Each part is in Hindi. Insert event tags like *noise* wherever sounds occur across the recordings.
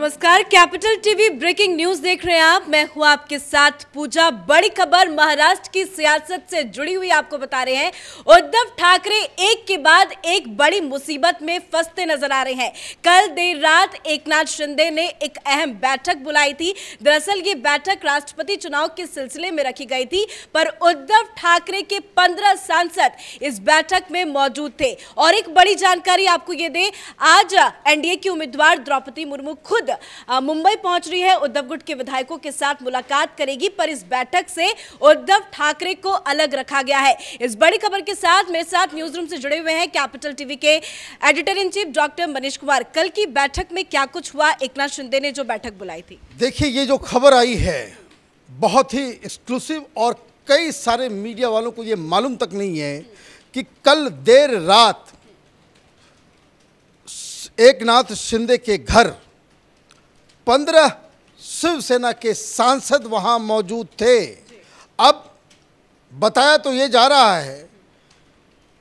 नमस्कार कैपिटल टीवी ब्रेकिंग न्यूज देख रहे हैं आप मैं हूं आपके साथ पूजा बड़ी खबर महाराष्ट्र की सियासत से जुड़ी हुई आपको बता रहे हैं उद्धव ठाकरे एक के बाद एक बड़ी मुसीबत में फंसते नजर आ रहे हैं कल देर रात एकनाथ शिंदे ने एक अहम बैठक बुलाई थी दरअसल ये बैठक राष्ट्रपति चुनाव के सिलसिले में रखी गई थी पर उद्धव ठाकरे के पंद्रह सांसद इस बैठक में मौजूद थे और एक बड़ी जानकारी आपको ये दे आज एनडीए की उम्मीदवार द्रौपदी मुर्मू खुद खुद मुंबई पहुंच रही है उद्धव गुट के विधायकों के साथ मुलाकात करेगी पर इस बैठक से उद्धव ठाकरे को अलग रखा गया है इस बड़ी खबर के साथ मेरे साथ न्यूज रूम से जुड़े हुए हैं कैपिटल टीवी के editor in chief doctor Manish Kumar कल की बैठक में क्या कुछ हुआ एक शिंदे ने जो बैठक बुलाई थी देखिए ये जो खबर आई है बहुत ही एक्सक्लूसिव और कई सारे मीडिया वालों को ये मालूम तक नहीं है कि कल देर रात एकनाथ शिंदे के घर पंद्रह शिवसेना के सांसद वहाँ मौजूद थे अब बताया तो ये जा रहा है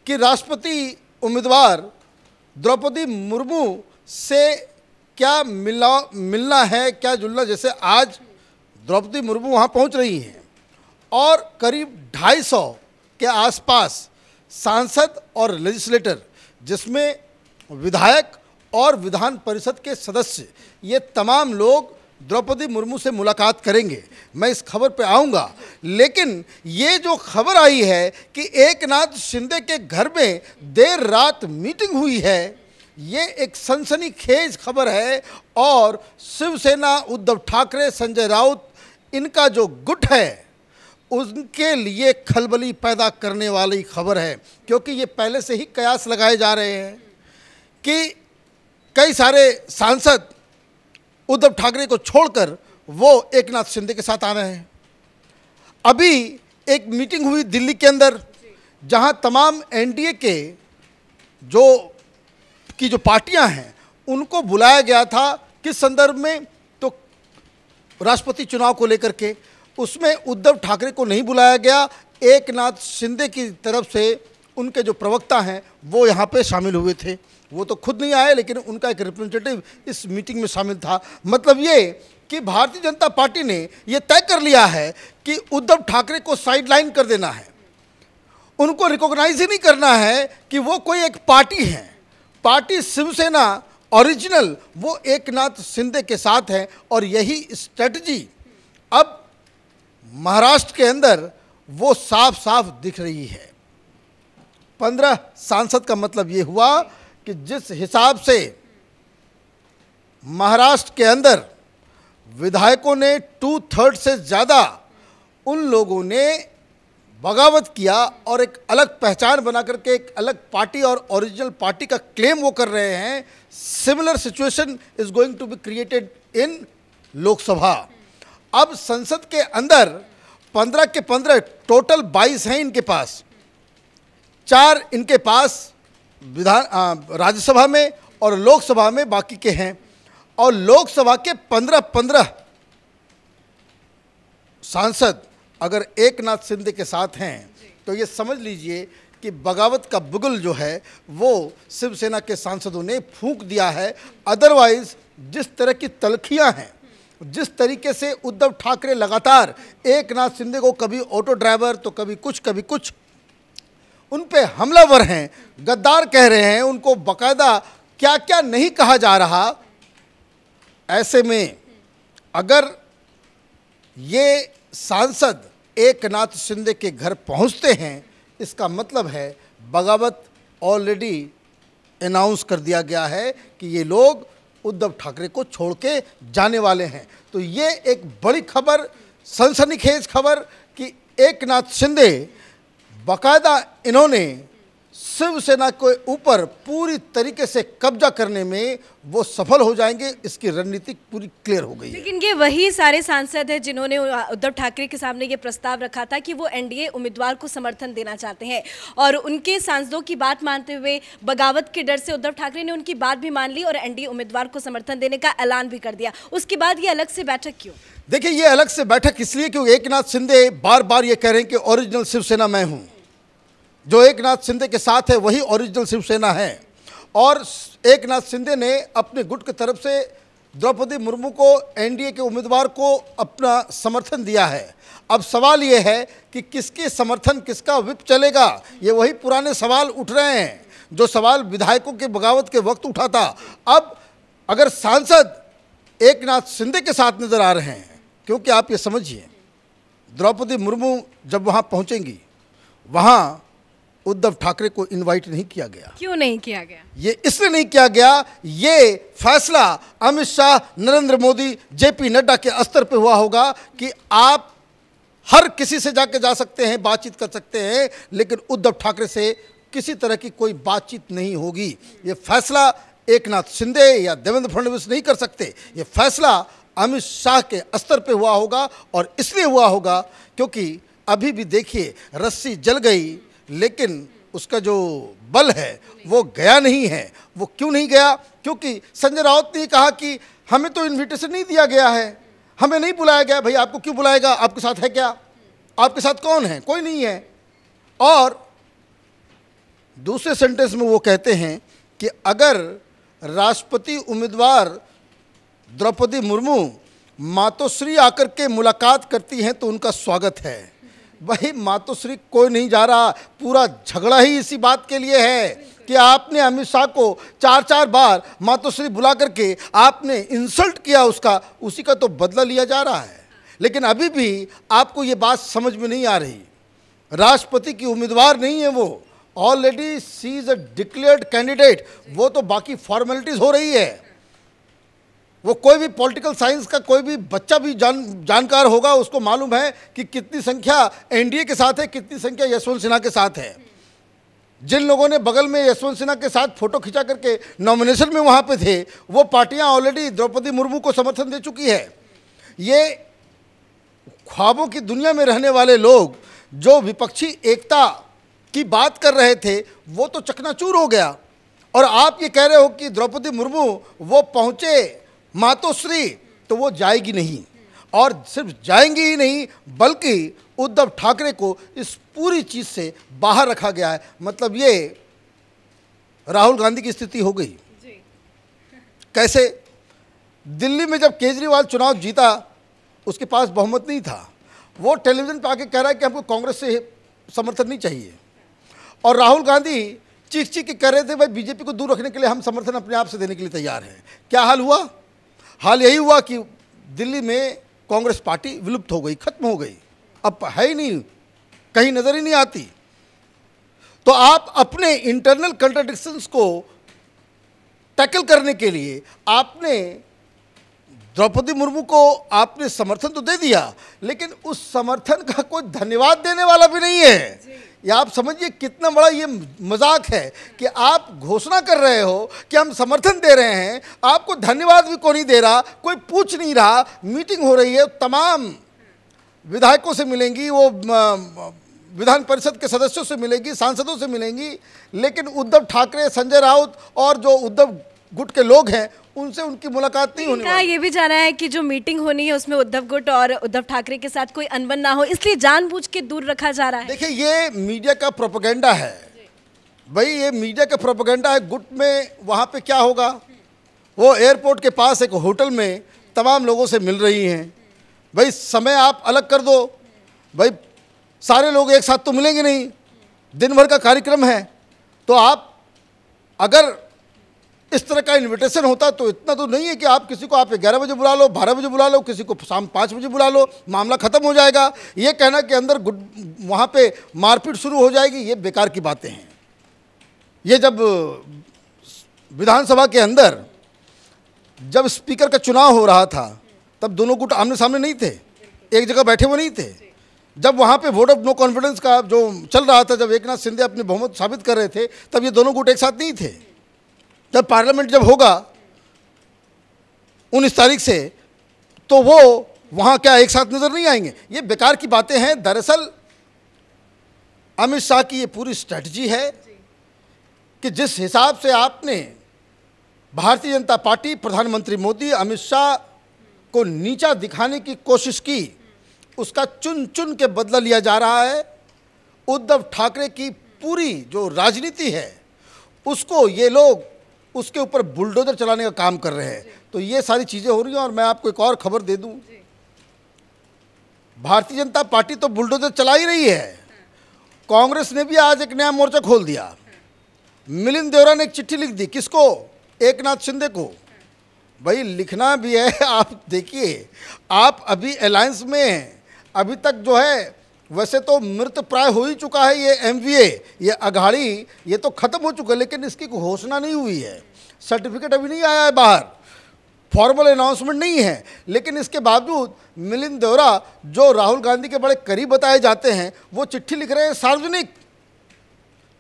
कि राष्ट्रपति उम्मीदवार द्रौपदी मुर्मू से क्या मिला मिलना है क्या जुलना जैसे आज द्रौपदी मुर्मू वहाँ पहुँच रही हैं और करीब 250 के आसपास सांसद और लेजिस्लेटर जिसमें विधायक और विधान परिषद के सदस्य ये तमाम लोग द्रौपदी मुर्मू से मुलाकात करेंगे मैं इस खबर पे आऊँगा लेकिन ये जो खबर आई है कि एक नाथ शिंदे के घर में देर रात मीटिंग हुई है ये एक सनसनीखेज खबर है और शिवसेना उद्धव ठाकरे संजय राउत इनका जो गुट है उनके लिए खलबली पैदा करने वाली खबर है क्योंकि ये पहले से ही कयास लगाए जा रहे हैं कि कई सारे सांसद उद्धव ठाकरे को छोड़कर वो एक नाथ शिंदे के साथ आ रहे हैं अभी एक मीटिंग हुई दिल्ली के अंदर जहां तमाम एनडीए के जो की जो पार्टियां हैं उनको बुलाया गया था किस संदर्भ में तो राष्ट्रपति चुनाव को लेकर के उसमें उद्धव ठाकरे को नहीं बुलाया गया एक नाथ शिंदे की तरफ से उनके जो प्रवक्ता हैं वो यहाँ पे शामिल हुए थे वो तो खुद नहीं आए लेकिन उनका एक रिप्रेजेंटेटिव इस मीटिंग में शामिल था मतलब ये कि भारतीय जनता पार्टी ने ये तय कर लिया है कि उद्धव ठाकरे को साइडलाइन कर देना है उनको रिकॉग्नाइज ही नहीं करना है कि वो कोई एक पार्टी है पार्टी शिवसेना ओरिजिनल वो एक नाथ शिंदे के साथ है और यही स्ट्रेटजी अब महाराष्ट्र के अंदर वो साफ साफ दिख रही है पंद्रह सांसद का मतलब ये हुआ कि जिस हिसाब से महाराष्ट्र के अंदर विधायकों ने टू थर्ड से ज़्यादा उन लोगों ने बगावत किया और एक अलग पहचान बना करके एक अलग पार्टी और ओरिजिनल पार्टी का क्लेम वो कर रहे हैं similar situation is going to be created in Lok Sabha अब संसद के अंदर पंद्रह के पंद्रह टोटल बाईस हैं इनके पास चार इनके पास विधान राज्यसभा में और लोकसभा में बाकी के हैं और लोकसभा के पंद्रह पंद्रह सांसद अगर एक नाथ सिंधे के साथ हैं तो ये समझ लीजिए कि बगावत का बुगल जो है वो शिवसेना के सांसदों ने फूंक दिया है अदरवाइज जिस तरह की तलखियां हैं जिस तरीके से उद्धव ठाकरे लगातार एक नाथ सिंधे को कभी ऑटो ड्राइवर तो कभी कुछ कभी कुछ उन पर हमलावर हैं गद्दार कह रहे हैं उनको बकायदा क्या क्या नहीं कहा जा रहा ऐसे में अगर ये सांसद एक नाथ शिंदे के घर पहुंचते हैं इसका मतलब है बगावत ऑलरेडी अनाउंस कर दिया गया है कि ये लोग उद्धव ठाकरे को छोड़ के जाने वाले हैं तो ये एक बड़ी खबर सनसनीखेज खबर कि एक नाथ शिंदे बाकायदा इन्होंने शिवसेना के ऊपर पूरी तरीके से कब्जा करने में वो सफल हो जाएंगे इसकी रणनीति पूरी क्लियर हो गई लेकिन ये वही सारे सांसद हैं जिन्होंने उद्धव ठाकरे के सामने ये प्रस्ताव रखा था कि वो एनडीए उम्मीदवार को समर्थन देना चाहते हैं और उनके सांसदों की बात मानते हुए बगावत के डर से उद्धव ठाकरे ने उनकी बात भी मान ली और एनडीए उम्मीदवार को समर्थन देने का ऐलान भी कर दिया उसके बाद ये अलग से बैठक क्यों देखिये ये अलग से बैठक इसलिए क्योंकि एक नाथ शिंदे बार बार ये कह रहे हैं कि ओरिजिनल शिवसेना मैं हूँ जो एक नाथ शिंदे के साथ है वही ओरिजिनल शिवसेना है और एक नाथ शिंदे ने अपने गुट की तरफ से द्रौपदी मुर्मू को एनडीए के उम्मीदवार को अपना समर्थन दिया है अब सवाल ये है कि किसके समर्थन किसका विप चलेगा ये वही पुराने सवाल उठ रहे हैं जो सवाल विधायकों के बगावत के वक्त उठा था अब अगर सांसद एक नाथ शिंदे के साथ नज़र आ रहे हैं क्योंकि आप ये समझिए द्रौपदी मुर्मू जब वहाँ पहुँचेंगी वहाँ उद्धव ठाकरे को इनवाइट नहीं किया गया क्यों नहीं किया गया ये इसलिए नहीं किया गया ये फैसला अमित शाह नरेंद्र मोदी जेपी नड्डा के स्तर पे हुआ होगा कि आप हर किसी से जाके जा सकते हैं बातचीत कर सकते हैं लेकिन उद्धव ठाकरे से किसी तरह की कोई बातचीत नहीं होगी ये फैसला एक नाथ शिंदे या देवेंद्र फडणवीस नहीं कर सकते ये फैसला अमित शाह के स्तर पे हुआ होगा और इसलिए हुआ होगा क्योंकि अभी भी देखिए रस्सी जल गई लेकिन उसका जो बल है वो गया नहीं है वो क्यों नहीं गया क्योंकि संजय राउत ने कहा कि हमें तो इनविटेशन नहीं दिया गया है हमें नहीं बुलाया गया भाई आपको क्यों बुलाएगा आपके साथ है क्या आपके साथ कौन है कोई नहीं है और दूसरे सेंटेंस में वो कहते हैं कि अगर राष्ट्रपति उम्मीदवार द्रौपदी मुर्मू मातोश्री आकर के मुलाकात करती हैं तो उनका स्वागत है भाई मातोश्री कोई नहीं जा रहा पूरा झगड़ा ही इसी बात के लिए है कि आपने अमित शाह को चार चार बार मातोश्री बुला करके आपने इंसल्ट किया उसका उसी का तो बदला लिया जा रहा है लेकिन अभी भी आपको ये बात समझ में नहीं आ रही राष्ट्रपति की उम्मीदवार नहीं है वो already she is a declared candidate वो तो बाकी फॉर्मेलिटीज़ हो रही है वो कोई भी पॉलिटिकल साइंस का कोई भी बच्चा भी जान जानकार होगा उसको मालूम है कि कितनी संख्या एनडीए के साथ है कितनी संख्या यशवंत सिन्हा के साथ है जिन लोगों ने बगल में यशवंत सिन्हा के साथ फोटो खिंचा करके नॉमिनेशन में वहाँ पे थे वो पार्टियाँ ऑलरेडी द्रौपदी मुर्मू को समर्थन दे चुकी है ये ख्वाबों की दुनिया में रहने वाले लोग जो विपक्षी एकता की बात कर रहे थे वो तो चकनाचूर हो गया और आप ये कह रहे हो कि द्रौपदी मुर्मू वो पहुँचे मातोश्री तो वो जाएगी नहीं और सिर्फ जाएंगे ही नहीं बल्कि उद्धव ठाकरे को इस पूरी चीज़ से बाहर रखा गया है मतलब ये राहुल गांधी की स्थिति हो गई कैसे दिल्ली में जब केजरीवाल चुनाव जीता उसके पास बहुमत नहीं था वो टेलीविज़न पर आके कह रहा है कि हमको कांग्रेस से समर्थन नहीं चाहिए और राहुल गांधी चीख चीख के कह रहे थे भाई बीजेपी को दूर रखने के लिए हम समर्थन अपने आप से देने के लिए तैयार हैं क्या हाल हुआ हाल यही हुआ कि दिल्ली में कांग्रेस पार्टी विलुप्त हो गई खत्म हो गई अब है ही नहीं कहीं नज़र ही नहीं आती तो आप अपने इंटरनल कंट्राडिक्शंस को टैकल करने के लिए आपने द्रौपदी मुर्मू को आपने समर्थन तो दे दिया लेकिन उस समर्थन का कोई धन्यवाद देने वाला भी नहीं है या आप समझिए कितना बड़ा ये मजाक है कि आप घोषणा कर रहे हो कि हम समर्थन दे रहे हैं आपको धन्यवाद भी कोई नहीं दे रहा कोई पूछ नहीं रहा मीटिंग हो रही है तमाम विधायकों से मिलेंगी वो विधान परिषद के सदस्यों से मिलेगी सांसदों से मिलेंगी लेकिन उद्धव ठाकरे संजय राउत और जो उद्धव गुट के लोग हैं उनसे उनकी मुलाकात नहीं होनी ये भी जाना है कि जो मीटिंग होनी है उसमें उद्धव गुट और उद्धव ठाकरे के साथ कोई अनबन ना हो इसलिए जानबूझ के दूर रखा जा रहा है देखिए ये मीडिया का प्रोपोगेंडा है भाई ये मीडिया का प्रोपोगेंडा है गुट में वहाँ पे क्या होगा वो एयरपोर्ट के पास एक होटल में तमाम लोगों से मिल रही हैं भाई समय आप अलग कर दो भाई सारे लोग एक साथ तो मिलेंगे नहीं दिन भर का कार्यक्रम है तो आप अगर इस तरह का इनविटेशन होता तो इतना तो नहीं है कि आप किसी को आप ग्यारह बजे बुला लो बारह बजे बुला लो किसी को शाम पाँच बजे बुला लो मामला ख़त्म हो जाएगा ये कहना कि अंदर गुड वहाँ पर मारपीट शुरू हो जाएगी ये बेकार की बातें हैं ये जब विधानसभा के अंदर जब स्पीकर का चुनाव हो रहा था तब दोनों गुट आमने सामने नहीं थे एक जगह बैठे हुए नहीं थे जब वहाँ पे वोट ऑफ नो कॉन्फिडेंस का जो चल रहा था जब एक नाथ सिंधे अपनी बहुमत साबित कर रहे थे तब ये दोनों गुट एक साथ नहीं थे जब पार्लियामेंट जब होगा उन्नीस तारीख से तो वो वहाँ क्या एक साथ नज़र नहीं आएंगे ये बेकार की बातें हैं दरअसल अमित शाह की ये पूरी स्ट्रेटजी है कि जिस हिसाब से आपने भारतीय जनता पार्टी प्रधानमंत्री मोदी अमित शाह को नीचा दिखाने की कोशिश की उसका चुन चुन के बदला लिया जा रहा है उद्धव ठाकरे की पूरी जो राजनीति है उसको ये लोग उसके ऊपर बुलडोजर चलाने का काम कर रहे हैं तो ये सारी चीज़ें हो रही हैं और मैं आपको एक और खबर दे दूं भारतीय जनता पार्टी तो बुलडोजर चला ही रही है कांग्रेस ने भी आज एक नया मोर्चा खोल दिया मिलिंद देवरा ने एक चिट्ठी लिख दी किसको एक नाथ शिंदे को भाई लिखना भी है *laughs* आप देखिए आप अभी अलायंस में हैं अभी तक जो है वैसे तो मृत प्राय हो ही चुका है ये एम ये अघाड़ी ये तो ख़त्म हो चुका है लेकिन इसकी घोषणा नहीं हुई है सर्टिफिकेट अभी नहीं आया है बाहर फॉर्मल अनाउंसमेंट नहीं है लेकिन इसके बावजूद मिलिंद देवरा जो राहुल गांधी के बड़े करीब बताए जाते हैं वो चिट्ठी लिख रहे हैं सार्वजनिक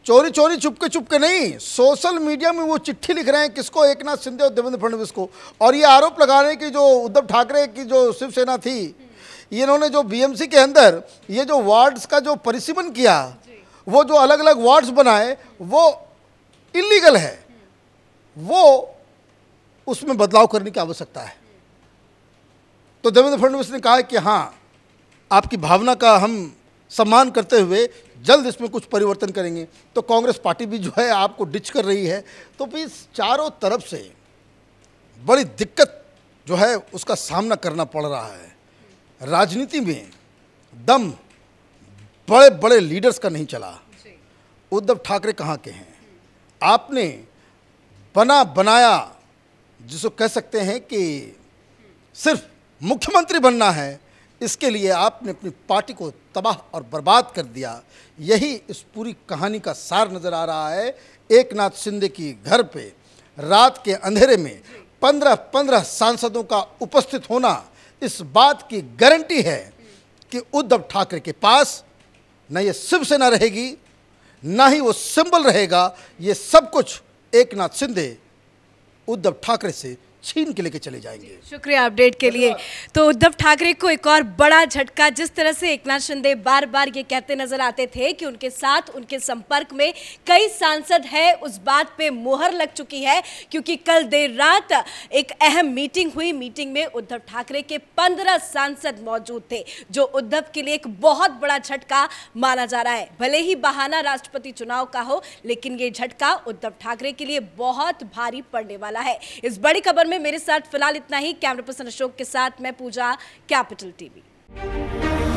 चोरी चोरी चुपके चुपके नहीं सोशल मीडिया में वो चिट्ठी लिख रहे हैं किसको एक नाथ सिंधे और देवेंद्र फडणवीस को और ये आरोप लगा रहे हैं कि जो उद्धव ठाकरे की जो शिवसेना थी इन्होंने जो बीएमसी के अंदर ये जो वार्ड्स का जो परिसीमन किया वो जो अलग अलग वार्ड्स बनाए वो इलीगल है वो उसमें बदलाव करने की आवश्यकता है तो देवेंद्र फडणवीस ने कहा कि हाँ आपकी भावना का हम सम्मान करते हुए जल्द इसमें कुछ परिवर्तन करेंगे तो कांग्रेस पार्टी भी जो है आपको डिच कर रही है तो प्लीज़ चारों तरफ से बड़ी दिक्कत जो है उसका सामना करना पड़ रहा है राजनीति में दम बड़े बड़े लीडर्स का नहीं चला उद्धव ठाकरे कहाँ के हैं आपने बना बनाया जिसको कह सकते हैं कि सिर्फ मुख्यमंत्री बनना है इसके लिए आपने अपनी पार्टी को तबाह और बर्बाद कर दिया यही इस पूरी कहानी का सार नज़र आ रहा है एक नाथ शिंदे की घर पे रात के अंधेरे में पंद्रह पंद्रह सांसदों का उपस्थित होना इस बात की गारंटी है कि उद्धव ठाकरे के पास न ये शिवसेना रहेगी ना ही वो सिंबल रहेगा ये सब कुछ एक नाथ शिंदे उद्धव ठाकरे से छीन के लेके चले जाएंगे शुक्रिया अपडेट के लिए तो उद्धव ठाकरे को एक और बड़ा झटका जिस तरह से एक नाथ शिंदे बार बार ये कहते नजर आते थे कि उनके साथ उनके संपर्क में कई सांसद है उस बात पे मोहर लग चुकी है क्योंकि कल देर रात एक अहम मीटिंग हुई मीटिंग में उद्धव ठाकरे के पंद्रह सांसद मौजूद थे जो उद्धव के लिए एक बहुत बड़ा झटका माना जा रहा है भले ही बहाना राष्ट्रपति चुनाव का हो लेकिन ये झटका उद्धव ठाकरे के लिए बहुत भारी पड़ने वाला है इस बड़ी खबर में मेरे साथ फिलहाल इतना ही कैमरा पर्सन अशोक के साथ मैं पूजा कैपिटल टीवी